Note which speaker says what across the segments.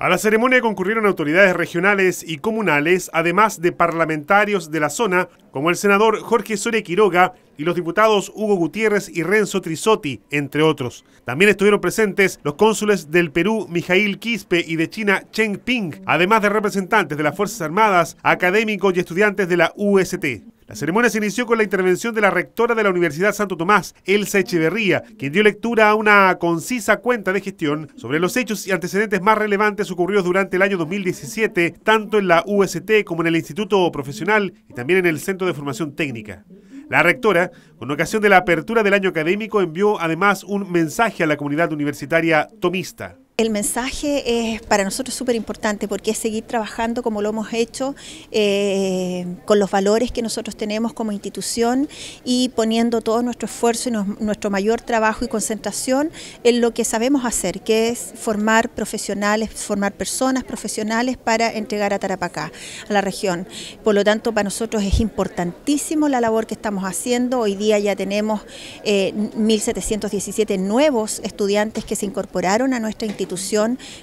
Speaker 1: A la ceremonia concurrieron autoridades regionales y comunales, además de parlamentarios de la zona, como el senador Jorge Soria Quiroga y los diputados Hugo Gutiérrez y Renzo Trisotti, entre otros. También estuvieron presentes los cónsules del Perú Mijail Quispe y de China Cheng Ping, además de representantes de las Fuerzas Armadas, académicos y estudiantes de la UST. La ceremonia se inició con la intervención de la rectora de la Universidad Santo Tomás, Elsa Echeverría, quien dio lectura a una concisa cuenta de gestión sobre los hechos y antecedentes más relevantes ocurridos durante el año 2017, tanto en la UST como en el Instituto Profesional y también en el Centro de Formación Técnica. La rectora, con ocasión de la apertura del año académico, envió además un mensaje a la comunidad universitaria tomista.
Speaker 2: El mensaje es para nosotros súper importante porque es seguir trabajando como lo hemos hecho, eh, con los valores que nosotros tenemos como institución y poniendo todo nuestro esfuerzo y nuestro mayor trabajo y concentración en lo que sabemos hacer, que es formar profesionales, formar personas profesionales para entregar a Tarapacá, a la región. Por lo tanto, para nosotros es importantísimo la labor que estamos haciendo. Hoy día ya tenemos 1.717 eh, nuevos estudiantes que se incorporaron a nuestra institución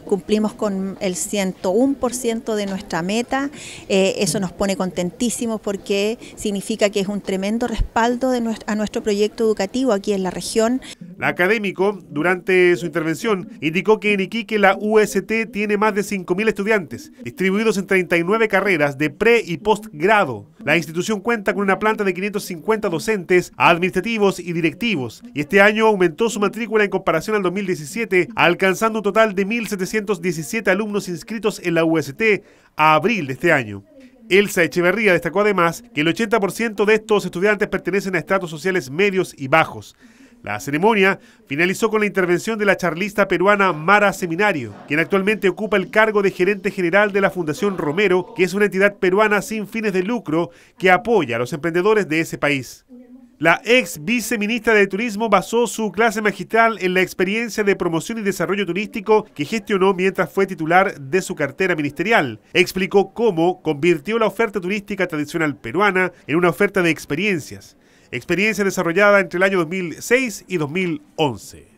Speaker 2: cumplimos con el 101% de nuestra meta, eh, eso nos pone contentísimos porque significa que es un tremendo respaldo de a nuestro proyecto educativo aquí en la región.
Speaker 1: La académico, durante su intervención, indicó que en Iquique la UST tiene más de 5.000 estudiantes, distribuidos en 39 carreras de pre y postgrado. La institución cuenta con una planta de 550 docentes, administrativos y directivos, y este año aumentó su matrícula en comparación al 2017, alcanzando un total de 1.717 alumnos inscritos en la UST a abril de este año. Elsa Echeverría destacó además que el 80% de estos estudiantes pertenecen a estratos sociales medios y bajos. La ceremonia finalizó con la intervención de la charlista peruana Mara Seminario, quien actualmente ocupa el cargo de gerente general de la Fundación Romero, que es una entidad peruana sin fines de lucro que apoya a los emprendedores de ese país. La ex viceministra de Turismo basó su clase magistral en la experiencia de promoción y desarrollo turístico que gestionó mientras fue titular de su cartera ministerial. Explicó cómo convirtió la oferta turística tradicional peruana en una oferta de experiencias experiencia desarrollada entre el año 2006 y 2011.